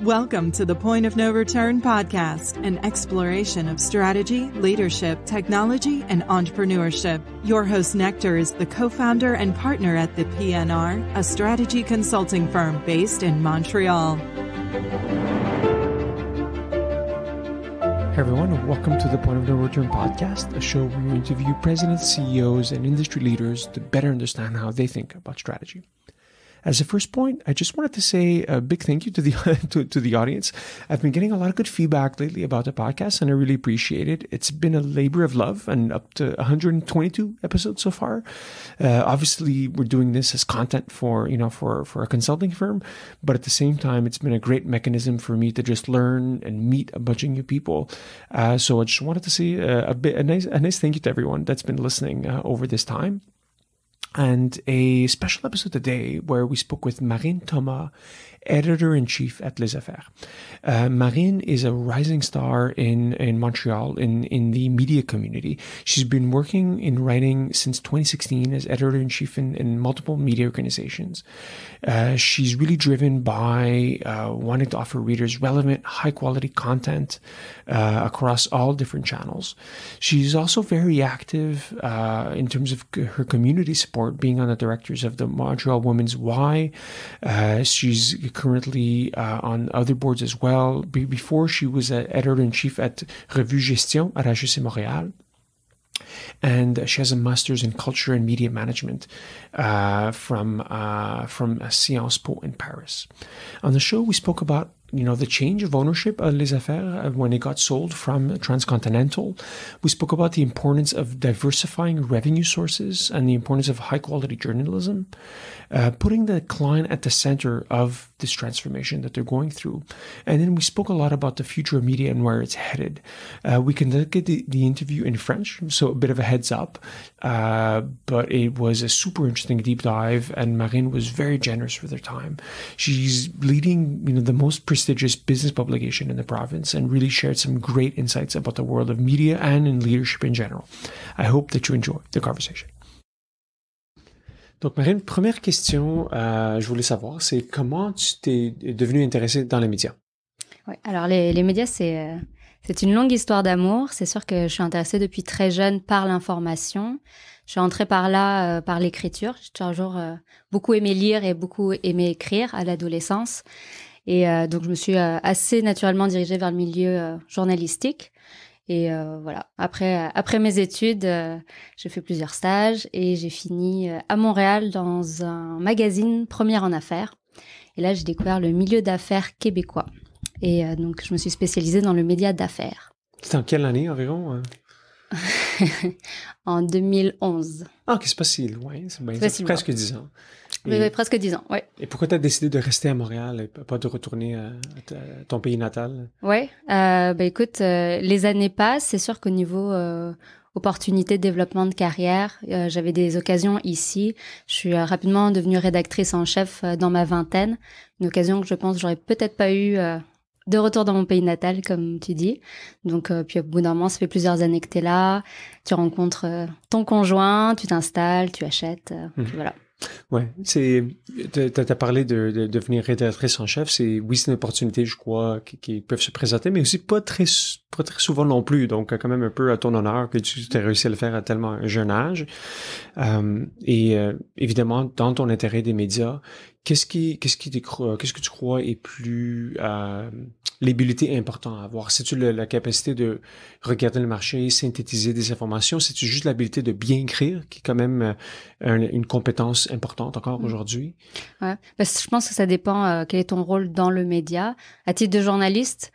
Welcome to the Point of No Return podcast, an exploration of strategy, leadership, technology, and entrepreneurship. Your host, Nectar, is the co founder and partner at the PNR, a strategy consulting firm based in Montreal. Hey everyone, welcome to the Point of No Return podcast, a show where we interview presidents, CEOs, and industry leaders to better understand how they think about strategy. As a first point, I just wanted to say a big thank you to the to, to the audience. I've been getting a lot of good feedback lately about the podcast, and I really appreciate it. It's been a labor of love, and up to 122 episodes so far. Uh, obviously, we're doing this as content for you know for for a consulting firm, but at the same time, it's been a great mechanism for me to just learn and meet a bunch of new people. Uh, so I just wanted to say a, uh, a, bit a nice a nice thank you to everyone that's been listening uh, over this time and a special episode today where we spoke with Marine Thomas, editor in chief at Les Affaires. Uh, Marine is a rising star in, in Montreal in, in the media community. She's been working in writing since 2016 as editor in chief in, in, multiple media organizations. Uh, she's really driven by uh, wanting to offer readers relevant, high quality content uh, across all different channels. She's also very active uh, in terms of her community support for being on the directors of the Montreal Women's Y. Uh, she's currently uh, on other boards as well. Be- before she was an editor in chief at Revue Gestion at HEC Montréal and she has a master's in culture and media management uh, from uh, from Sciences Po in Paris. On the show, we spoke about you know the change of ownership of Les Affaires uh, when it got sold from Transcontinental. We spoke about the importance of diversifying revenue sources and the importance of high quality journalism, uh, putting the client at the center of this transformation that they're going through. And then we spoke a lot about the future of media and where it's headed. Uh, we conducted the, the interview in French, so a bit of a heads up, uh, but it was a super interesting deep dive, and Marine was very generous with her time. She's leading you know the most business publication in the province and really shared some great insights about the world of media and in leadership in general. I hope that you enjoy the conversation. Donc, Marine, première question, euh, je voulais savoir, c'est comment tu t'es devenue intéressée dans les médias? Oui, alors les, médias, c'est euh, c'est une longue histoire d'amour. C'est sûr que je suis intéressée depuis très jeune par l'information. Je suis entrée par là, euh, par l'écriture. J'ai toujours beaucoup aimé lire et beaucoup aimé écrire à l'adolescence. Et euh, donc, je me suis euh, assez naturellement dirigée vers le milieu euh, journalistique. Et voilà, après, après mes études, j'ai fait plusieurs stages et j'ai fini à Montréal dans un magazine Première en Affaires. Et là, j'ai découvert le milieu d'affaires québécois. Et donc, je me suis spécialisée dans le média d'affaires. C'était en quelle année environ hein? en 2011. Ah, que c'est pas si loin, c'est presque 10 ans. Mais presque dix ans, oui. Et pourquoi tu as décidé de rester à Montréal et pas de retourner à, ton pays natal? Oui, euh, ben écoute, euh, les années passent. C'est sûr qu'au niveau euh, opportunités de développement de carrière, euh, j'avais des occasions ici. Je suis euh, rapidement devenue rédactrice en chef dans ma vingtaine. Une occasion que je pense que j'aurais peut-être pas eu de retour dans mon pays natal, comme tu dis. Donc, puis au bout d'un moment, ça fait plusieurs années que tu es là, tu rencontres ton conjoint, tu t'installes, tu achètes, euh, mmh. voilà. Ouais, c'est. Tu as parlé de, devenir rédactrice en chef. C'est oui, c'est une opportunité, je crois, qui, peuvent se présenter, mais aussi pas très, pas très souvent non plus. Donc, quand même un peu à ton honneur que tu as réussi à le faire à tellement un jeune âge. Euh, et euh, évidemment, dans ton intérêt des médias, Qu'est-ce qui, qu'est-ce qui euh, qu'est-ce que tu crois est plus euh, l'habilité importante à avoir C'est-tu la, capacité de regarder le marché, synthétiser des informations C'est-tu juste l'habilité de bien écrire, qui est quand même euh, une compétence importante encore mmh. aujourd'hui ouais. Parce que je pense que ça dépend euh, quel est ton rôle dans le média. À titre de journaliste,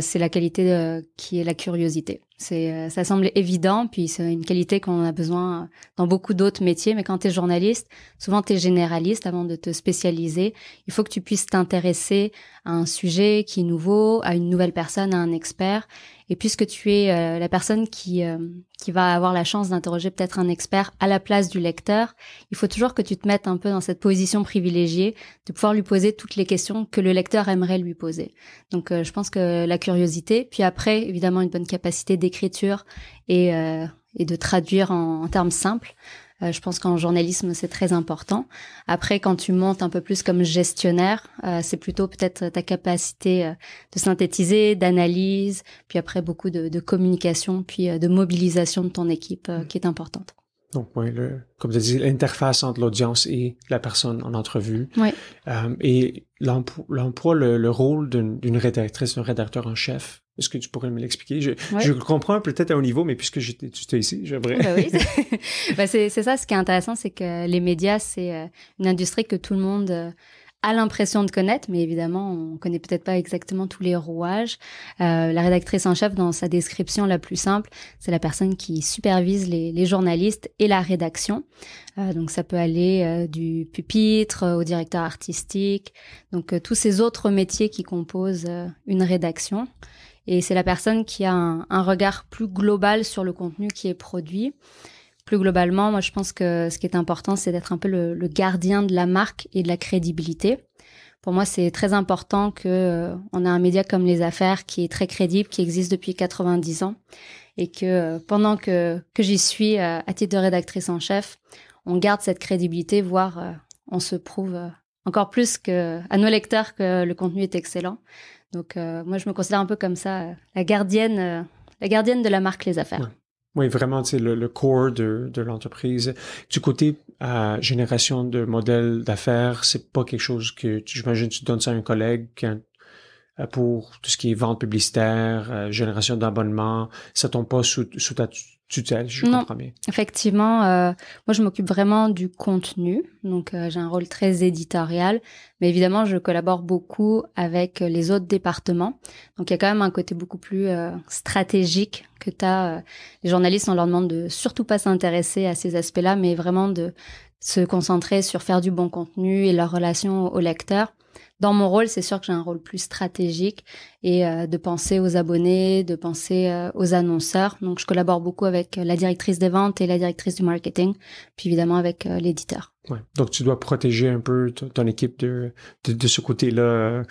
c'est la qualité de, qui est la curiosité. C'est, euh, ça semble évident, puis c'est une qualité qu'on a besoin dans beaucoup d'autres métiers. Mais quand tu es journaliste, souvent tu es généraliste avant de te spécialiser. Il faut que tu puisses t'intéresser à un sujet qui est nouveau, à une nouvelle personne, à un expert. Et puisque tu es euh, la personne qui, euh, qui va avoir la chance d'interroger peut-être un expert à la place du lecteur, il faut toujours que tu te mettes un peu dans cette position privilégiée de pouvoir lui poser toutes les questions que le lecteur aimerait lui poser. Donc je pense que la curiosité, puis après évidemment une bonne capacité d' d'écriture euh, et, de traduire en, termes simples. Euh, je pense qu'en journalisme, c'est très important. Après, quand tu montes un peu plus comme gestionnaire, euh, c'est plutôt peut-être ta capacité de synthétiser, d'analyse, puis après beaucoup de, communication, puis de mobilisation de ton équipe mm. qui est importante. Donc, le, comme tu dis, l'interface entre l'audience et la personne en entrevue. Oui. et l'emploi, le, le, rôle d'une rédactrice, d'un rédacteur en chef est-ce que tu pourrais me l'expliquer? Je, comprends peut-être à haut niveau, mais puisque tu étais ici, j'aimerais. Oh, ben oui, ben, c'est ça. Ce qui est intéressant, c'est que les médias, c'est euh, une industrie que tout le monde euh, a l'impression de connaître, mais évidemment, on connaît peut-être pas exactement tous les rouages. Euh, la rédactrice en chef, dans sa description la plus simple, c'est la personne qui supervise les, journalistes et la rédaction. donc, ça peut aller du pupitre au directeur artistique, donc tous ces autres métiers qui composent une rédaction. Et c'est la personne qui a un, regard plus global sur le contenu qui est produit. Plus globalement, moi, je pense que ce qui est important, c'est d'être un peu le, gardien de la marque et de la crédibilité. Pour moi, c'est très important que euh, ait on a un média comme les affaires qui est très crédible, qui existe depuis 90 ans, et que euh, pendant que, j'y suis euh, à titre de rédactrice en chef, on garde cette crédibilité, voire on se prouve encore plus que à nos lecteurs que le contenu est excellent. Donc euh, moi, je me considère un peu comme ça, euh, la gardienne, euh, la gardienne de la marque Les Affaires. Oui, vraiment, c'est le, le core de, l'entreprise. Du côté génération de modèles d'affaires, c'est pas quelque chose que j'imagine tu donnes ça à un collègue pour tout ce qui est vente publicitaire, génération d'abonnements. Ça tombe pas sous, sous ta non. Effectivement, euh, moi je m'occupe vraiment du contenu, donc euh, j'ai un rôle très éditorial, mais évidemment je collabore beaucoup avec les autres départements, donc il y a quand même un côté beaucoup plus euh, stratégique que tu as. les journalistes, on leur demande de surtout pas s'intéresser à ces aspects-là, mais vraiment de se concentrer sur faire du bon contenu et leur relation au lecteur dans mon rôle, c'est sûr que j'ai un rôle plus stratégique et euh, de penser aux abonnés, de penser euh, aux annonceurs. Donc, je collabore beaucoup avec euh, la directrice des ventes et la directrice du marketing, puis évidemment avec l'éditeur. Ouais. Donc, tu dois protéger un peu ton équipe de, de ce côté-là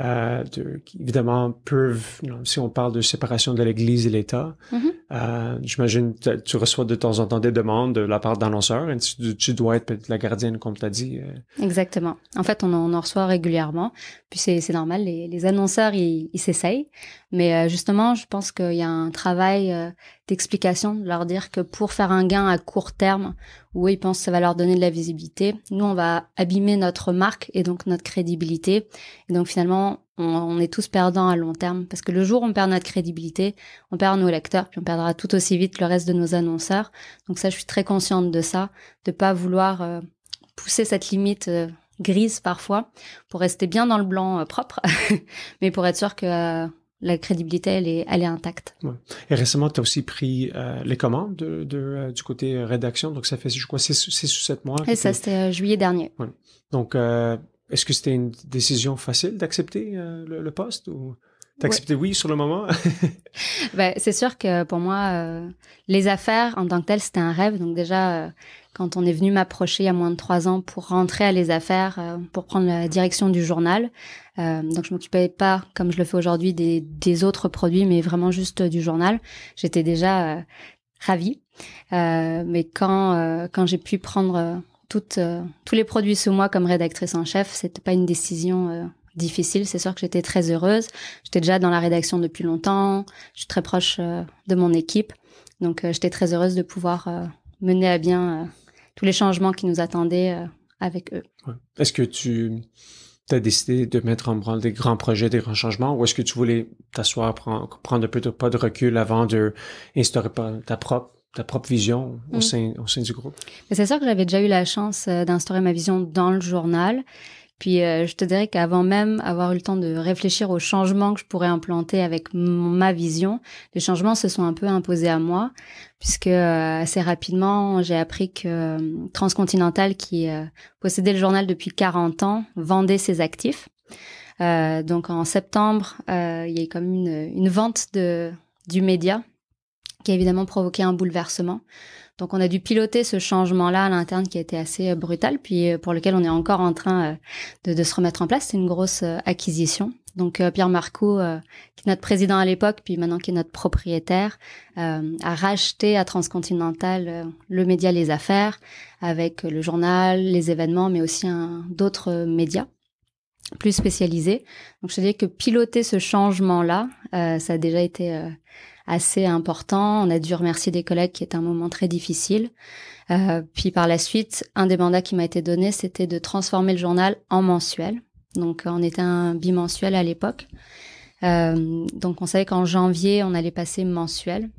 euh, qui évidemment peuvent, si on parle de séparation de l'Église et l'État, mhm. euh, j'imagine que tu reçois de temps en temps des demandes de la part d'annonceurs et tu, dois être peut-être la gardienne, comme tu as dit. Euh. Exactement. En fait, on en, reçoit régulièrement. Puis c'est normal, les, les, annonceurs, ils s'essayent. Mais justement, je pense qu'il y a un travail d'explication, de leur dire que pour faire un gain à court terme, où ils pensent que ça va leur donner de la visibilité, nous, on va abîmer notre marque et donc notre crédibilité. Et donc finalement, on, est tous perdants à long terme parce que le jour où on perd notre crédibilité, on perd nos lecteurs, puis on perdra tout aussi vite le reste de nos annonceurs. Donc ça, je suis très consciente de ça, de pas vouloir euh, pousser cette limite euh, grise parfois pour rester bien dans le blanc euh, propre, mais pour être sûr que la crédibilité, elle est, intacte. Et récemment, tu as aussi pris les commandes de, du côté rédaction. Donc, ça fait, je crois, 6 ou 7 mois. Et ça, c'était juillet dernier. Ouais. Donc, est-ce que c'était une décision facile d'accepter euh, le, poste ou d'accepter oui sur le moment ben, C'est sûr que pour moi, euh, les affaires en tant que telles, c'était un rêve. Donc déjà, euh, quand on est venu m'approcher il y a moins de trois ans pour rentrer à les affaires, pour prendre la direction du journal, donc je m'occupais pas, comme je le fais aujourd'hui, des, autres produits, mais vraiment juste du journal. J'étais déjà ravie. mais quand, quand j'ai pu prendre euh, tous les produits sous moi comme rédactrice en chef. C'était pas une décision euh, difficile. C'est sûr que j'étais très heureuse. J'étais déjà dans la rédaction depuis longtemps. Je suis très proche euh, de mon équipe. Donc, j'étais très heureuse de pouvoir mener à bien tous les changements qui nous attendaient avec eux. Est-ce que tu as décidé de mettre en branle des grands projets, des grands changements, ou est-ce que tu voulais t'asseoir, prendre, prendre un peu pas de recul avant de instaurer ta propre ta propre vision au, mm. sein, au sein du groupe? C'est sûr que j'avais déjà eu la chance euh, d'instaurer ma vision dans le journal. Puis euh, je te dirais qu'avant même avoir eu le temps de réfléchir aux changements que je pourrais implanter avec ma vision, les changements se sont un peu imposés à moi, puisque euh, assez rapidement, j'ai appris que Transcontinental, qui possédait le journal depuis 40 ans, vendait ses actifs. donc en septembre, il y a eu comme une, une vente de, du média qui a évidemment provoqué un bouleversement. Donc on a dû piloter ce changement-là à l'interne qui a été assez euh, brutal, puis euh, pour lequel on est encore en train euh, de, de se remettre en place. C'est une grosse acquisition. Donc Pierre Marcoux, qui est notre président à l'époque, puis maintenant qui est notre propriétaire, a racheté à Transcontinental le média Les Affaires, avec le journal, les événements, mais aussi d'autres médias plus spécialisés. Donc je te que piloter ce changement-là, ça a déjà été assez important. On a dû remercier des collègues qui est un moment très difficile. Euh, puis par la suite, un des mandats qui m'a été donné, c'était de transformer le journal en mensuel. Donc euh, on était un bimensuel à l'époque. Euh, donc on savait qu'en janvier, on allait passer mensuel.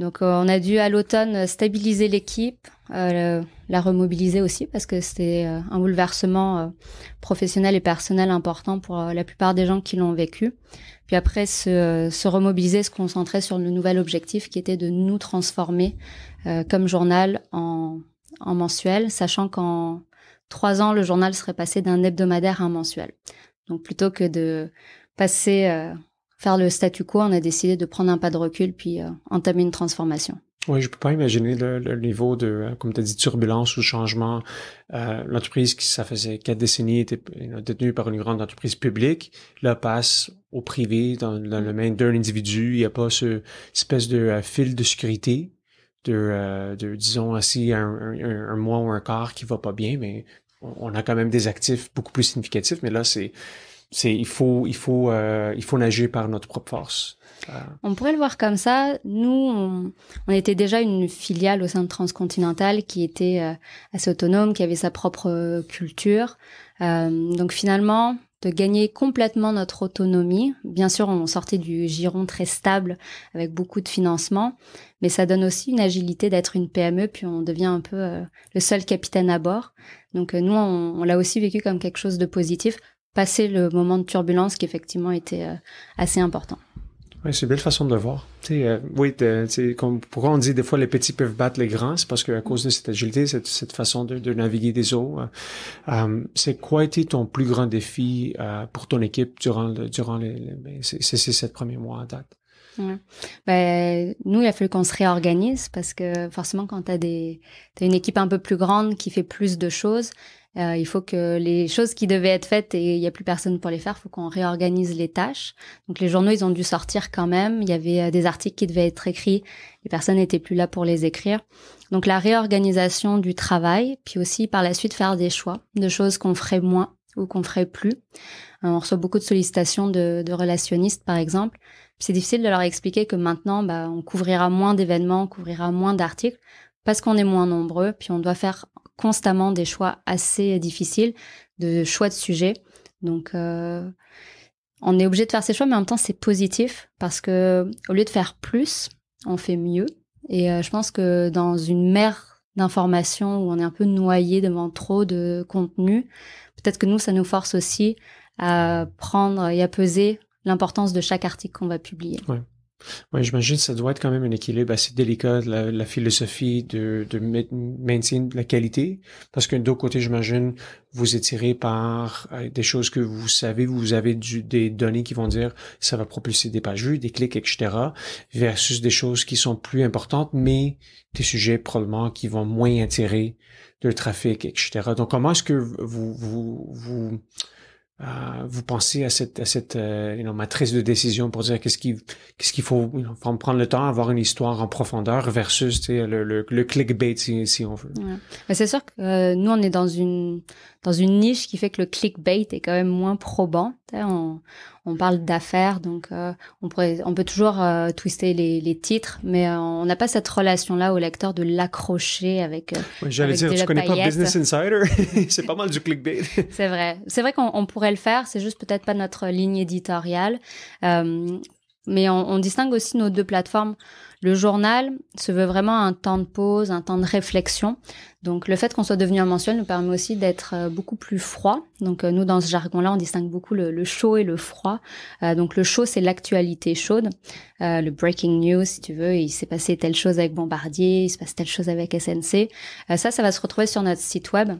Donc euh, on a dû à l'automne stabiliser l'équipe, euh, la remobiliser aussi parce que c'était euh, un bouleversement professionnel et personnel important pour la plupart des gens qui l'ont vécu. Puis après se, se, remobiliser, se concentrer sur le nouvel objectif qui était de nous transformer comme journal en, en mensuel, sachant qu'en trois ans le journal serait passé d'un hebdomadaire à un mensuel. Donc plutôt que de passer faire le statu quo, on a décidé de prendre un pas de recul puis euh, entamer une transformation. Oui, je peux pas imaginer le, niveau de, hein, comme tu as dit, turbulence ou changement. Euh, l'entreprise qui, ça faisait quatre décennies, était détenue par une grande entreprise publique, là passe au privé, dans, le mm. main d'un individu. Il n'y a pas ce espèce de euh, fil de sécurité, de, de disons, assis un, un mois ou un quart qui va pas bien, mais on a quand même des actifs beaucoup plus significatifs, mais là, c'est c'est il faut il faut euh, il faut nager par notre propre force. Euh. On pourrait le voir comme ça. Nous, on, était déjà une filiale au sein de Transcontinental qui était euh, assez autonome, qui avait sa propre culture. donc finalement, de gagner complètement notre autonomie. Bien sûr, on sortait du giron très stable avec beaucoup de financement, mais ça donne aussi une agilité d'être une PME, puis on devient un peu le seul capitaine à bord. Donc nous, on, on l'a aussi vécu comme quelque chose de positif passer le moment de turbulence qui effectivement était euh, assez important. Oui, c'est une belle façon de le voir. Euh, oui, comme, pourquoi on dit des fois les petits peuvent battre les grands, c'est parce qu'à cause de cette agilité, cette, cette façon de, naviguer des eaux. Euh, c'est quoi était ton plus grand défi pour ton équipe durant durant les, ben, ces, sept premiers mois à date? Ben, nous, il a fallu qu'on se réorganise parce que forcément, quand tu as, as, une équipe un peu plus grande qui fait plus de choses, euh, il faut que les choses qui devaient être faites et il n'y a plus personne pour les faire, il faut qu'on réorganise les tâches. Donc les journaux, ils ont dû sortir quand même. Il y avait euh, des articles qui devaient être écrits. et personne n'était plus là pour les écrire. Donc la réorganisation du travail, puis aussi par la suite faire des choix de choses qu'on ferait moins ou qu'on ferait plus. Euh, on reçoit beaucoup de sollicitations de, relationnistes, par exemple. C'est difficile de leur expliquer que maintenant, bah, on couvrira moins d'événements, on couvrira moins d'articles parce qu'on est moins nombreux, puis on doit faire constamment des choix assez difficiles, de choix de sujets. Donc, euh, on est obligé de faire ces choix, mais en même temps, c'est positif parce que au lieu de faire plus, on fait mieux. Et euh, je pense que dans une mer d'informations où on est un peu noyé devant trop de contenu, peut-être que nous, ça nous force aussi à prendre et à peser l'importance de chaque article qu'on va publier. Oui, j'imagine que ça doit être quand même un équilibre assez délicat, la, philosophie de, de maintien la qualité, parce que d'autre côté, j'imagine, vous étirez par euh, des choses que vous savez, vous avez des données qui vont dire ça va propulser des pages vues, des clics, etc., versus des choses qui sont plus importantes, mais des sujets probablement qui vont moins attirer de trafic, etc. Donc, comment est-ce que vous, vous euh, vous pensez à cette, cette euh, matrice de décision pour dire qu'est-ce qu'il faut, prendre le temps, avoir une histoire en profondeur versus le, clickbait si, on veut. Ouais. C'est sûr que euh, nous on est dans une dans une niche qui fait que le clickbait est quand même moins probant. On, on parle d'affaires, donc euh, on, on peut toujours euh, twister les, titres, mais euh, on n'a pas cette relation-là au lecteur de l'accrocher avec. J'allais dire, tu connais pas Business Insider C'est pas mal du clickbait. c'est vrai. C'est vrai qu'on pourrait le faire, c'est juste peut-être pas notre ligne éditoriale. Mais on, distingue aussi nos deux plateformes. Le journal se veut vraiment un temps de pause, un temps de réflexion. Donc le fait qu'on soit devenu un mensuel nous permet aussi d'être euh, beaucoup plus froid. Donc euh, nous, dans ce jargon-là, on distingue beaucoup le, chaud et le froid. Euh, donc le chaud, c'est l'actualité chaude, le breaking news, si tu veux. Il s'est passé telle chose avec Bombardier, il se passe telle chose avec SNC. ça, ça va se retrouver sur notre site web.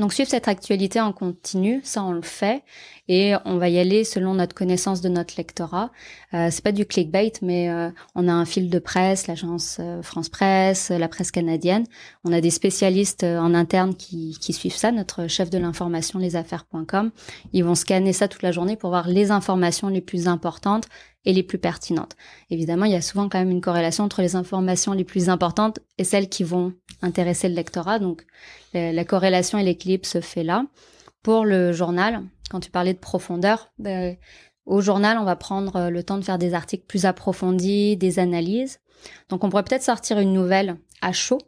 Donc suivre cette actualité en continu, ça on le fait et on va y aller selon notre connaissance de notre lectorat. Euh, c'est pas du clickbait, mais euh, on a un fil de presse, l'agence euh, France Presse, euh, la presse canadienne. On a des spécialistes en interne qui, qui suivent ça. Notre chef de l'information, lesaffaires.com, ils vont scanner ça toute la journée pour voir les informations les plus importantes, et les plus pertinentes. Évidemment, il y a souvent quand même une corrélation entre les informations les plus importantes et celles qui vont intéresser le lectorat. Donc, la, corrélation et l'équilibre se fait là. Pour le journal, quand tu parlais de profondeur, ben, au journal, on va prendre euh, le temps de faire des articles plus approfondis, des analyses. Donc, on pourrait peut-être sortir une nouvelle à chaud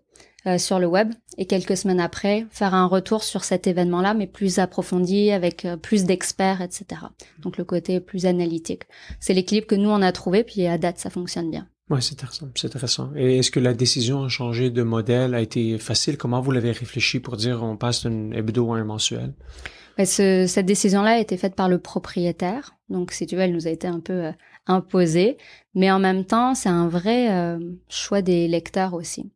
euh, sur le web et quelques semaines après faire un retour sur cet événement-là, mais plus approfondi avec euh, plus d'experts, etc. Donc le côté plus analytique. C'est l'équilibre que nous on a trouvé, puis à date ça fonctionne bien. Oui, c'est intéressant, c'est intéressant. Et est-ce que la décision à changer de modèle a été facile Comment vous l'avez réfléchi pour dire on passe d'un hebdo à un mensuel Cette décision-là a été faite par le propriétaire. Donc, si tu veux, elle nous a été un peu euh, imposé, mais en même temps, c'est un vrai euh, choix des lecteurs aussi.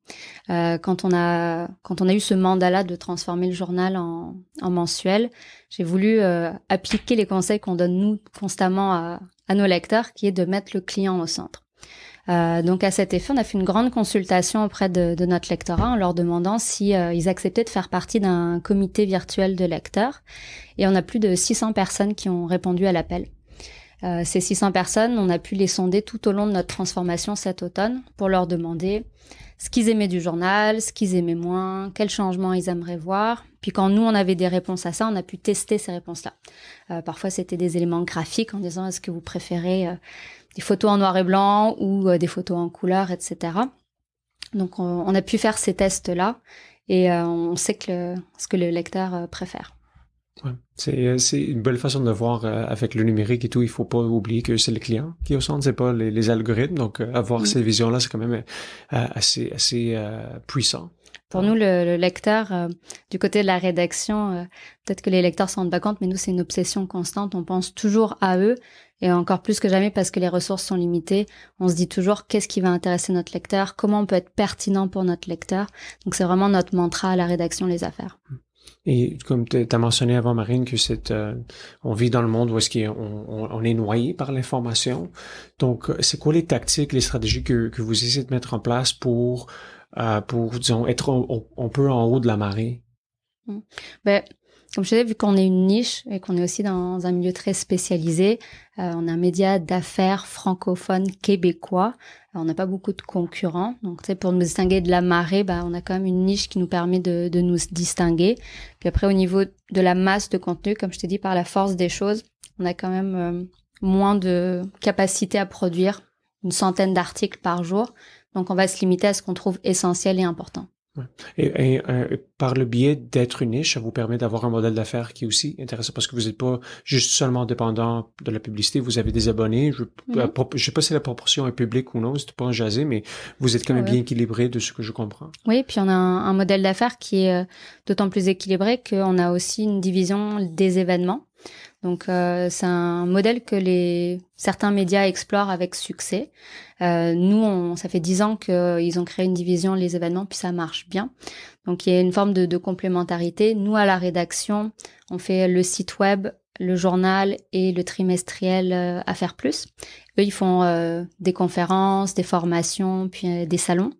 Euh, quand, on a, quand on a eu ce mandat-là de transformer le journal en, mensuel, j'ai voulu euh, appliquer les conseils qu'on donne nous constamment à, nos lecteurs, qui est de mettre le client au centre. donc à cet effet, on a fait une grande consultation auprès de, notre lectorat en leur demandant si ils acceptaient de faire partie d'un comité virtuel de lecteurs. Et on a plus de 600 personnes qui ont répondu à l'appel. Euh, ces 600 personnes, on a pu les sonder tout au long de notre transformation cet automne pour leur demander ce qu'ils aimaient du journal, ce qu'ils aimaient moins, quels changements ils aimeraient voir. Puis quand nous, on avait des réponses à ça, on a pu tester ces réponses-là. Euh, parfois, c'était des éléments graphiques en disant est-ce que vous préférez euh, des photos en noir et blanc ou des photos en couleur, etc. Donc on, a pu faire ces tests-là et on sait que ce que le lecteur préfère. Ouais. Euh, c'est, une belle façon de voir euh, avec le numérique et tout. Il faut pas oublier que c'est le client qui est au centre, c'est pas les, les, algorithmes. Donc, euh, avoir cette mm. ces visions-là, c'est quand même assez, assez puissant. Pour nous, le, lecteur, du côté de la rédaction, peut-être que les lecteurs sont rendent pas compte, mais nous, c'est une obsession constante. On pense toujours à eux et encore plus que jamais parce que les ressources sont limitées. On se dit toujours qu'est-ce qui va intéresser notre lecteur, comment on peut être pertinent pour notre lecteur. Donc, c'est vraiment notre mantra à la rédaction, les affaires. Mm. Et comme tu as mentionné avant, Marine, que c'est, euh, on vit dans le monde où est-ce qu'on on, on, est noyé par l'information. Donc, euh, c'est quoi les tactiques, les stratégies que, vous essayez de mettre en place pour, euh, pour disons, être, on, peu en haut de la marée? Hmm. Ben, comme je disais, vu qu'on est une niche et qu'on est aussi dans un milieu très spécialisé, euh, on est un média d'affaires francophone québécois. Euh, on n'a pas beaucoup de concurrents. Donc, tu pour nous distinguer de la marée, bah, on a quand même une niche qui nous permet de, nous distinguer. Puis après, au niveau de la masse de contenu, comme je te dis, par la force des choses, on a quand même euh, moins de capacité à produire une centaine d'articles par jour. Donc, on va se limiter à ce qu'on trouve essentiel et important. Et, euh, par le biais d'être une niche, ça vous permet d'avoir un modèle d'affaires qui est aussi intéressant parce que vous n'êtes pas juste seulement dépendant de la publicité, vous avez des abonnés. Je ne mm-hmm. sais pas si la proportion est publique ou non, c'est pas un jaser, mais vous êtes quand même bien équilibré de ce que je comprends. Oui, puis on a un, un modèle d'affaires qui est euh, d'autant plus équilibré qu'on a aussi une division des événements. Donc euh, c'est un modèle que certains médias explorent avec succès. Euh, nous, ça fait dix ans qu'ils ont créé une division les événements, puis ça marche bien. Donc il y a une forme de, complémentarité. Nous, à la rédaction, on fait le site web, le journal et le trimestriel euh, À faire Plus. Eux, ils font euh, des conférences, des formations, puis euh, des salons.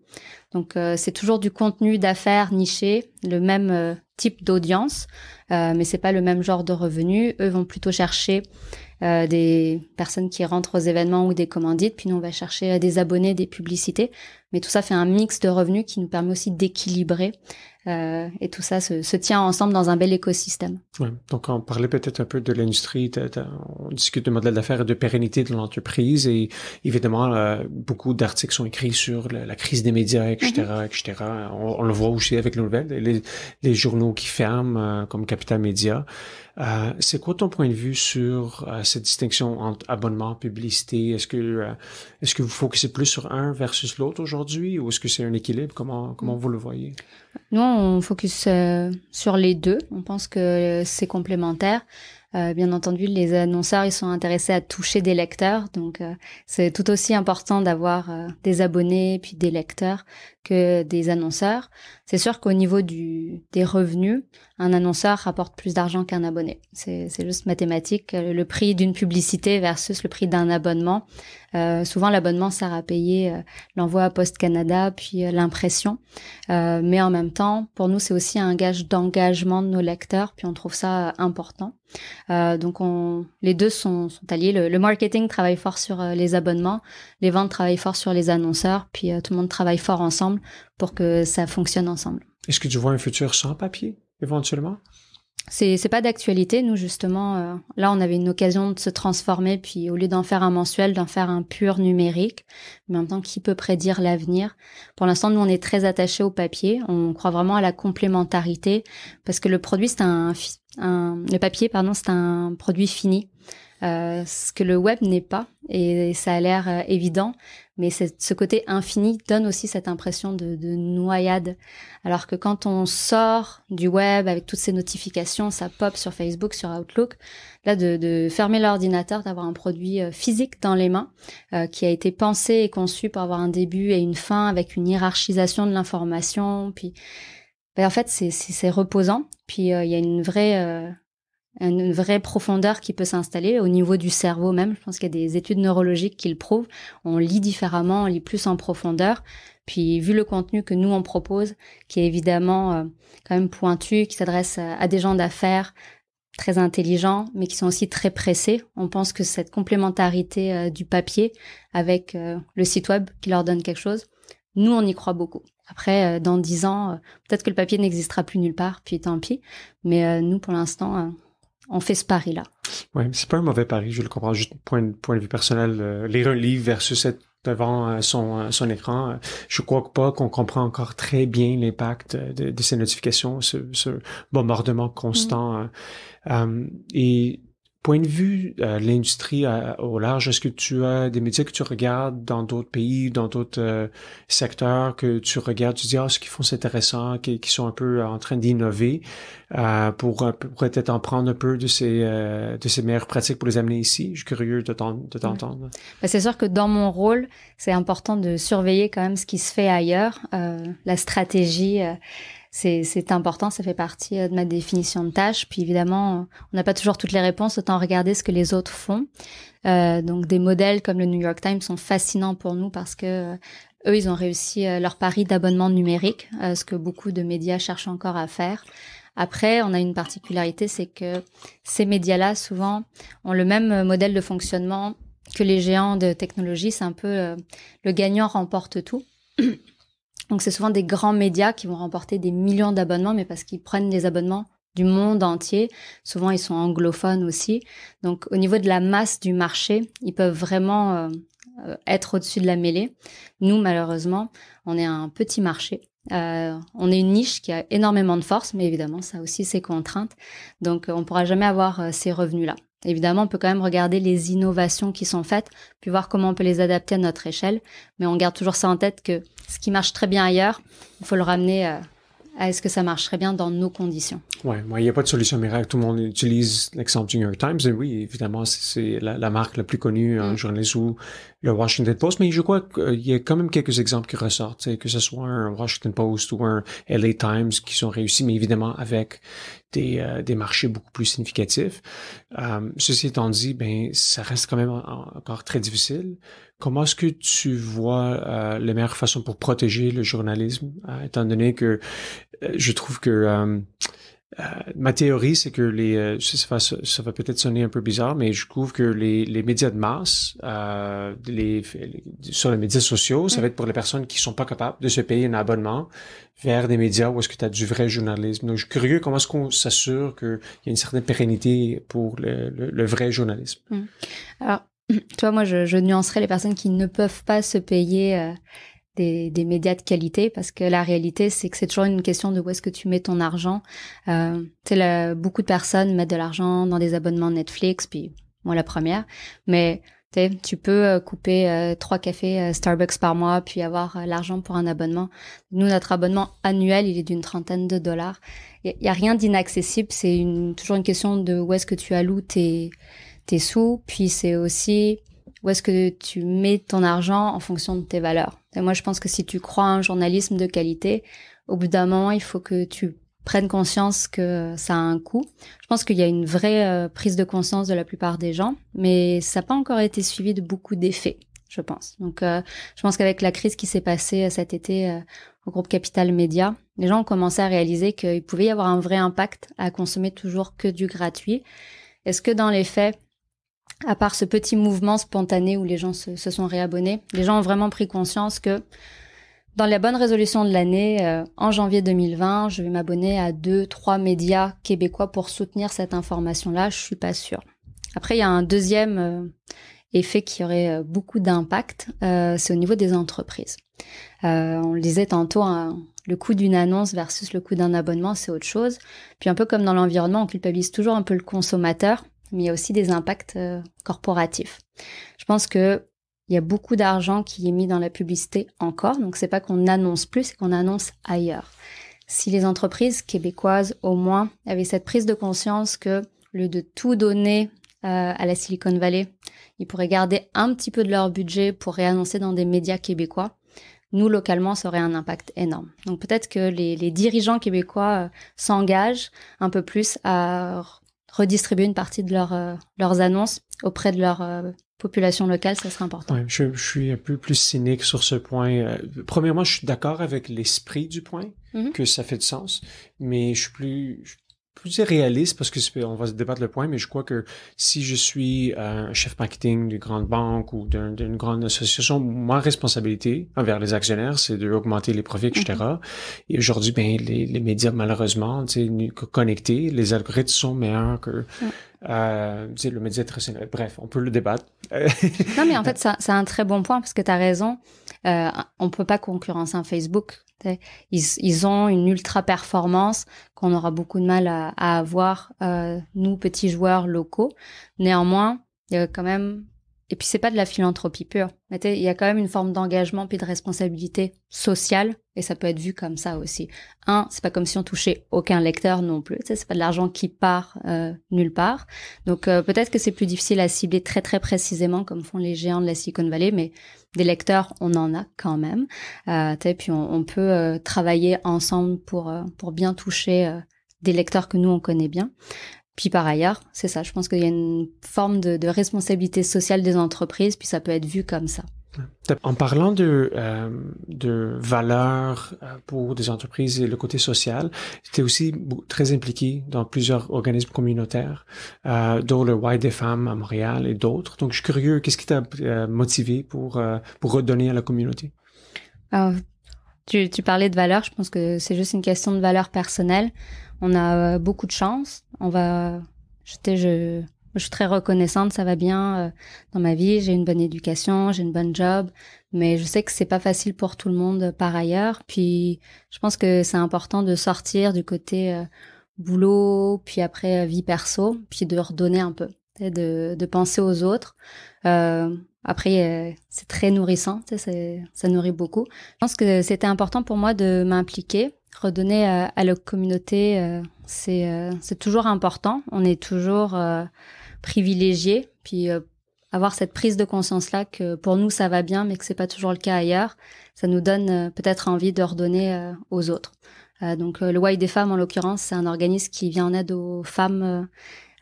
Donc, euh, c'est toujours du contenu d'affaires niché, le même type d'audience, mais c'est pas le même genre de revenus. Eux vont plutôt chercher des personnes qui rentrent aux événements ou des commandites, puis nous, on va chercher des abonnés, des publicités. Mais tout ça fait un mix de revenus qui nous permet aussi d'équilibrer euh, et tout ça se, tient ensemble dans un bel écosystème. Donc, on parlait peut-être un peu de l'industrie, on discute de modèle d'affaires et de pérennité de l'entreprise, et évidemment, euh, beaucoup d'articles sont écrits sur la, crise des médias, etc., mhm. etc. On, le voit aussi avec les nouvelles, les, les journaux qui ferment, euh, comme Capital Média. c'est quoi ton point de vue sur cette distinction entre abonnement, publicité? Est-ce que, est-ce que vous focussez plus sur un versus l'autre aujourd'hui, ou est-ce que c'est un équilibre? Comment, comment mm. vous le voyez? Non, on focus euh, sur les deux. On pense que euh, c'est complémentaire. Euh, bien entendu, les annonceurs, ils sont intéressés à toucher des lecteurs, donc c'est tout aussi important d'avoir des abonnés puis des lecteurs que des annonceurs. C'est sûr qu'au niveau du, des revenus, un annonceur rapporte plus d'argent qu'un abonné. C'est juste mathématique. Euh, le prix d'une publicité versus le prix d'un abonnement. Euh, souvent, l'abonnement sert à payer euh, l'envoi à Post Canada, puis l'impression. mais en même temps, pour nous, c'est aussi un gage d'engagement de nos lecteurs, puis on trouve ça important. donc, on, les deux sont, alliés. le, marketing travaille fort sur les abonnements, les ventes travaillent fort sur les annonceurs, puis tout le monde travaille fort ensemble pour que ça fonctionne ensemble. Est-ce que tu vois un futur sans papier, éventuellement c'est pas d'actualité, nous justement. Euh, là, on avait une occasion de se transformer, puis au lieu d'en faire un mensuel, d'en faire un pur numérique. Mais en même temps, qui peut prédire l'avenir Pour l'instant, nous, on est très attachés au papier. On croit vraiment à la complémentarité parce que le produit, c'est un, le papier, pardon, c'est un produit fini. Euh, ce que le web n'est pas, et, ça a l'air euh, évident, mais ce côté infini donne aussi cette impression de, de, noyade. Alors que quand on sort du web avec toutes ces notifications, ça pop sur Facebook, sur Outlook, là de, de fermer l'ordinateur, d'avoir un produit euh, physique dans les mains qui a été pensé et conçu pour avoir un début et une fin avec une hiérarchisation de l'information, puis ben, en fait c'est reposant, puis il y a une vraie une vraie profondeur qui peut s'installer au niveau du cerveau même. Je pense qu'il y a des études neurologiques qui le prouvent. On lit différemment, on lit plus en profondeur. Puis vu le contenu que nous on propose, qui est évidemment euh, quand même pointu, qui s'adresse euh, à, des gens d'affaires très intelligents, mais qui sont aussi très pressés, on pense que cette complémentarité euh, du papier avec le site web qui leur donne quelque chose, nous on y croit beaucoup. Après, dans dix ans, peut-être que le papier n'existera plus nulle part, puis tant pis. Mais nous, pour l'instant, on fait ce pari-là. Oui, c'est pas un mauvais pari, je le comprends. Juste point, de, point de vue personnel, Les euh, lire un versus être devant euh, euh, son, écran, je crois pas qu'on comprend encore très bien l'impact de, ces notifications, ce, bombardement constant. Mm. et Point de vue euh, l'industrie euh, au large, est-ce que tu as des médias que tu regardes dans d'autres pays, dans d'autres euh, secteurs que tu regardes, tu dis ah ce qu'ils font c'est intéressant, qui, sont un peu en train d'innover pour, peut-être en prendre un peu de ces de ces meilleures pratiques pour les amener ici. Je suis curieux de t'entendre. Ben, c'est sûr que dans mon rôle, c'est important de surveiller quand même ce qui se fait ailleurs, la stratégie c'est important, ça fait partie euh, de ma définition de tâche. Puis évidemment, on n'a pas toujours toutes les réponses, autant regarder ce que les autres font. Euh, donc des modèles comme le New York Times sont fascinants pour nous parce que euh, eux, ils ont réussi euh, leur pari d'abonnement numérique, ce que beaucoup de médias cherchent encore à faire. Après, on a une particularité, c'est que ces médias-là, souvent, ont le même modèle de fonctionnement que les géants de technologie. C'est un peu le gagnant remporte tout. Donc c'est souvent des grands médias qui vont remporter des millions d'abonnements, mais parce qu'ils prennent des abonnements du monde entier. Souvent, ils sont anglophones aussi. Donc, au niveau de la masse du marché, ils peuvent vraiment euh, euh, être au-dessus de la mêlée. Nous, malheureusement, on est un petit marché. Euh, on est une niche qui a énormément de force, mais évidemment, ça aussi ses contraintes. Donc, on ne pourra jamais avoir ces revenus-là. Évidemment, on peut quand même regarder les innovations qui sont faites, puis voir comment on peut les adapter à notre échelle. Mais on garde toujours ça en tête que ce qui marche très bien ailleurs, il faut le ramener euh, est-ce que ça marcherait bien dans nos conditions. Oui, il n'y a pas de solution miracle. Tout le monde utilise l'exemple du New York Times. Et oui, évidemment, c'est la, marque la plus connue en mmh. ou le Washington Post. Mais je crois qu'il euh, y a quand même quelques exemples qui ressortent, que ce soit un Washington Post ou un LA Times qui sont réussis, mais évidemment avec des, euh, marchés beaucoup plus significatifs. Euh, ceci étant dit, ben, ça reste quand même encore très difficile. Comment est-ce que tu vois euh, les meilleures façons pour protéger le journalisme, euh, étant donné que euh, je trouve que euh, ma théorie, c'est que les, ça va, ça va peut-être sonner un peu bizarre, mais je trouve que les, les médias de masse, les, sur les médias sociaux, ça mm. va être pour les personnes qui sont pas capables de se payer un abonnement vers des médias où est-ce que tu as du vrai journalisme. Donc, je suis curieux comment est-ce qu'on s'assure qu'il y a une certaine pérennité pour le, le vrai journalisme. Mm. Alors, tu vois, moi, je, je nuancerais les personnes qui ne peuvent pas se payer euh, des, médias de qualité parce que la réalité, c'est que c'est toujours une question de où est-ce que tu mets ton argent. Euh, beaucoup de personnes mettent de l'argent dans des abonnements Netflix, puis moi la première, mais tu peux euh, couper euh, trois cafés Starbucks par mois, puis avoir l'argent pour un abonnement. Nous, notre abonnement annuel, il est d'une trentaine de dollars. Il n'y a, rien d'inaccessible, c'est toujours une question de où est-ce que tu alloues tes, tes sous, puis c'est aussi où est-ce que tu mets ton argent en fonction de tes valeurs. Et moi, je pense que si tu crois un journalisme de qualité, au bout d'un moment, il faut que tu prennes conscience que ça a un coût. Je pense qu'il y a une vraie euh, prise de conscience de la plupart des gens, mais ça n'a pas encore été suivi de beaucoup d'effets, je pense. Donc, euh, je pense qu'avec la crise qui s'est passée euh, cet été au groupe Capital Média, les gens ont commencé à réaliser qu'il pouvait y avoir un vrai impact à consommer toujours que du gratuit. Est-ce que dans les faits, à part ce petit mouvement spontané où les gens se, sont réabonnés, les gens ont vraiment pris conscience que dans la bonne résolution de l'année, euh, en janvier 2020, je vais m'abonner à deux, trois médias québécois pour soutenir cette information-là. Je suis pas sûre. Après, il y a un deuxième euh, effet qui aurait euh, beaucoup d'impact, c'est au niveau des entreprises. on le disait tantôt, hein, le coût d'une annonce versus le coût d'un abonnement, c'est autre chose. Puis un peu comme dans l'environnement, on culpabilise toujours un peu le consommateur mais il y a aussi des impacts euh, corporatifs. Je pense que il y a beaucoup d'argent qui est mis dans la publicité encore, donc c'est pas qu'on annonce plus, c'est qu'on annonce ailleurs. Si les entreprises québécoises au moins avaient cette prise de conscience que au lieu de tout donner euh, à la Silicon Valley, ils pourraient garder un petit peu de leur budget pour réannoncer dans des médias québécois, nous localement, ça aurait un impact énorme. Donc peut-être que les, dirigeants québécois euh, s'engagent un peu plus à redistribuer une partie de euh, leurs annonces auprès de leur euh, population locale, ça serait important. je, suis un peu plus cynique sur ce point. Euh, premièrement, je suis d'accord avec l'esprit du point, mm-hmm. que ça fait du sens, mais je suis plus, c'est réaliste parce que on va se débattre le point, mais je crois que si je suis euh, un chef marketing d'une grande banque ou d'une grande association, ma responsabilité envers les actionnaires, c'est d'augmenter les profits, etc. Mm-hmm. Et aujourd'hui, ben, les, médias, malheureusement, connectés, les algorithmes sont meilleurs que... Euh, le média traditionnel. Bref, on peut le débattre. non, mais en fait, c'est un très bon point parce que tu as raison. On euh, on peut pas concurrencer un Facebook. Ils, ont une ultra performance qu'on aura beaucoup de mal à, avoir, euh, nous, petits joueurs locaux. Néanmoins, il y a quand même et puis c'est pas de la philanthropie pure. Il y a quand même une forme d'engagement puis de responsabilité sociale et ça peut être vu comme ça aussi. Un, c'est pas comme si on touchait aucun lecteur non plus. C'est pas de l'argent qui part euh, nulle part. Donc euh, peut-être que c'est plus difficile à cibler très très précisément comme font les géants de la Silicon Valley, mais des lecteurs on en a quand même. Euh, puis on, on peut euh, travailler ensemble pour euh, pour bien toucher des lecteurs que nous on connaît bien. Puis par ailleurs, c'est ça, je pense qu'il y a une forme de, responsabilité sociale des entreprises, puis ça peut être vu comme ça. En parlant de, euh, valeurs euh, pour des entreprises et le côté social, tu es aussi très impliqué dans plusieurs organismes communautaires, euh, dont le Y des femmes à Montréal et d'autres. Donc, je suis curieux, qu'est-ce qui t'a motivé pour, pour redonner à la communauté? tu, parlais de valeurs, je pense que c'est juste une question de valeur personnelle on a euh, beaucoup de chance. On va, je, suis très reconnaissante, ça va bien euh, dans ma vie, j'ai une bonne éducation, j'ai une bonne job, mais je sais que c'est pas facile pour tout le monde euh, par ailleurs. Puis je pense que c'est important de sortir du côté boulot, puis après vie perso, puis de redonner un peu, de, de penser aux autres. après, c'est très nourrissant, ça nourrit beaucoup. Je pense que c'était important pour moi de m'impliquer, redonner euh, à, la communauté, euh, euh, c'est toujours important. On est toujours privilégié. Puis avoir cette prise de conscience-là que pour nous, ça va bien, mais que ce c'est pas toujours le cas ailleurs, ça nous donne peut-être envie de redonner aux autres. donc le Why des femmes, en l'occurrence, c'est un organisme qui vient en aide aux femmes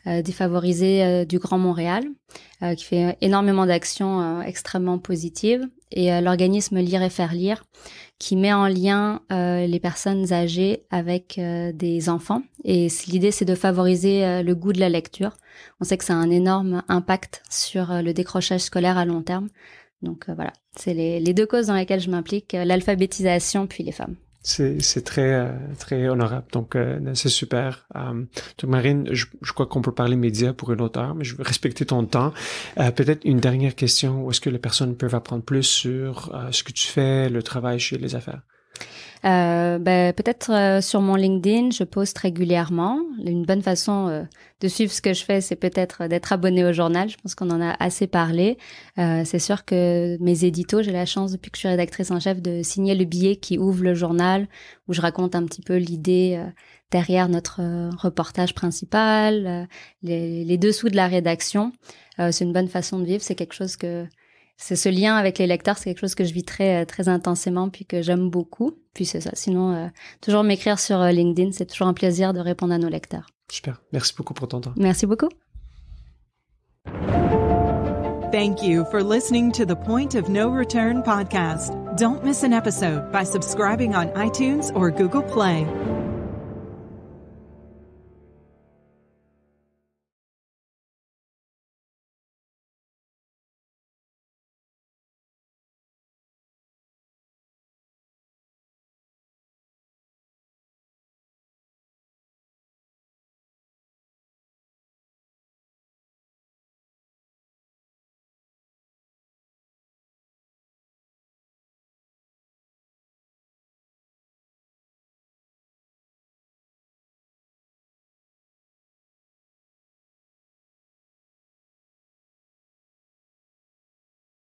défavorisées du Grand Montréal, qui fait énormément d'actions extrêmement positives et euh, l'organisme Lire et Faire Lire qui met en lien euh, les personnes âgées avec euh, des enfants. Et l'idée, c'est de favoriser le goût de la lecture. On sait que ça a un énorme impact sur le décrochage scolaire à long terme. Donc voilà, c'est les, les deux causes dans lesquelles je m'implique, l'alphabétisation puis les femmes. C'est très, euh, très honorable. Donc, euh, c'est super. Euh, Marine, je, crois qu'on peut parler médias pour une autre heure, mais je veux respecter ton temps. Peut-être une dernière question. Où est-ce que les personnes peuvent apprendre plus sur ce que tu fais, le travail chez les affaires? euh, ben, Peut-être euh, sur mon LinkedIn, je poste régulièrement. Une bonne façon euh, de suivre ce que je fais, c'est peut-être euh, d'être abonné au journal. Je pense qu'on en a assez parlé. c'est sûr que mes éditos, j'ai la chance depuis que je suis rédactrice en chef de signer le billet qui ouvre le journal, où je raconte un petit peu l'idée derrière notre reportage principal, les, les, dessous de la rédaction. c'est une bonne façon de vivre. C'est quelque chose que c'est ce lien avec les lecteurs, c'est quelque chose que je vis très euh, très intensément puis que j'aime beaucoup. Puis c'est ça. Sinon, euh, toujours m'écrire sur euh, LinkedIn, c'est toujours un plaisir de répondre à nos lecteurs. Super. Merci beaucoup pour ton temps. Merci beaucoup. Thank you for listening to the Point of No Return podcast. Don't miss an episode by subscribing on iTunes or Google Play.